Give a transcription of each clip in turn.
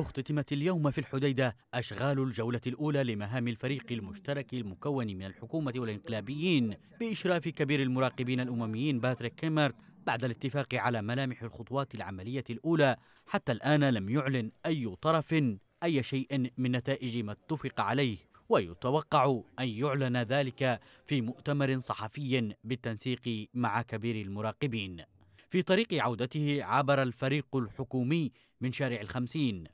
اختتمت اليوم في الحديدة أشغال الجولة الأولى لمهام الفريق المشترك المكون من الحكومة والإنقلابيين بإشراف كبير المراقبين الأمميين باتريك كيمرت بعد الاتفاق على ملامح الخطوات العملية الأولى حتى الآن لم يعلن أي طرف أي شيء من نتائج ما اتفق عليه ويتوقع أن يعلن ذلك في مؤتمر صحفي بالتنسيق مع كبير المراقبين في طريق عودته عبر الفريق الحكومي من شارع الخمسين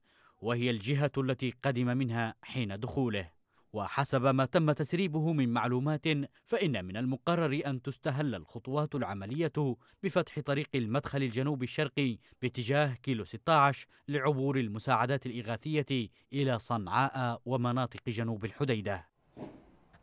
وهي الجهة التي قدم منها حين دخوله وحسب ما تم تسريبه من معلومات فإن من المقرر أن تستهل الخطوات العملية بفتح طريق المدخل الجنوب الشرقي باتجاه كيلو 16 لعبور المساعدات الإغاثية إلى صنعاء ومناطق جنوب الحديدة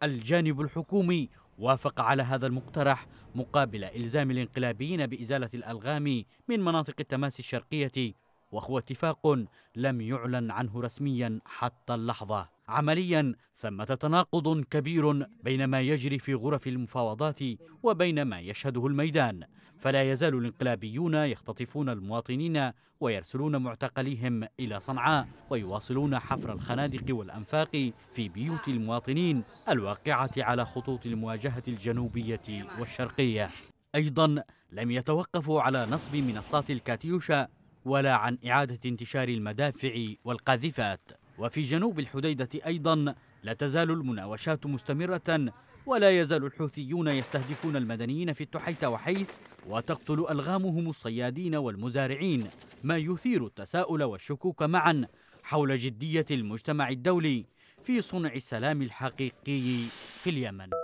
الجانب الحكومي وافق على هذا المقترح مقابل إلزام الانقلابيين بإزالة الألغام من مناطق التماس الشرقية وهو اتفاق لم يعلن عنه رسميا حتى اللحظة عمليا ثمة تناقض كبير بين ما يجري في غرف المفاوضات وبين ما يشهده الميدان فلا يزال الانقلابيون يختطفون المواطنين ويرسلون معتقليهم إلى صنعاء ويواصلون حفر الخنادق والأنفاق في بيوت المواطنين الواقعة على خطوط المواجهة الجنوبية والشرقية أيضا لم يتوقفوا على نصب منصات الكاتيوشا ولا عن إعادة انتشار المدافع والقاذفات وفي جنوب الحديدة أيضا لا تزال المناوشات مستمرة ولا يزال الحوثيون يستهدفون المدنيين في التحيت وحيس وتقتل ألغامهم الصيادين والمزارعين ما يثير التساؤل والشكوك معا حول جدية المجتمع الدولي في صنع السلام الحقيقي في اليمن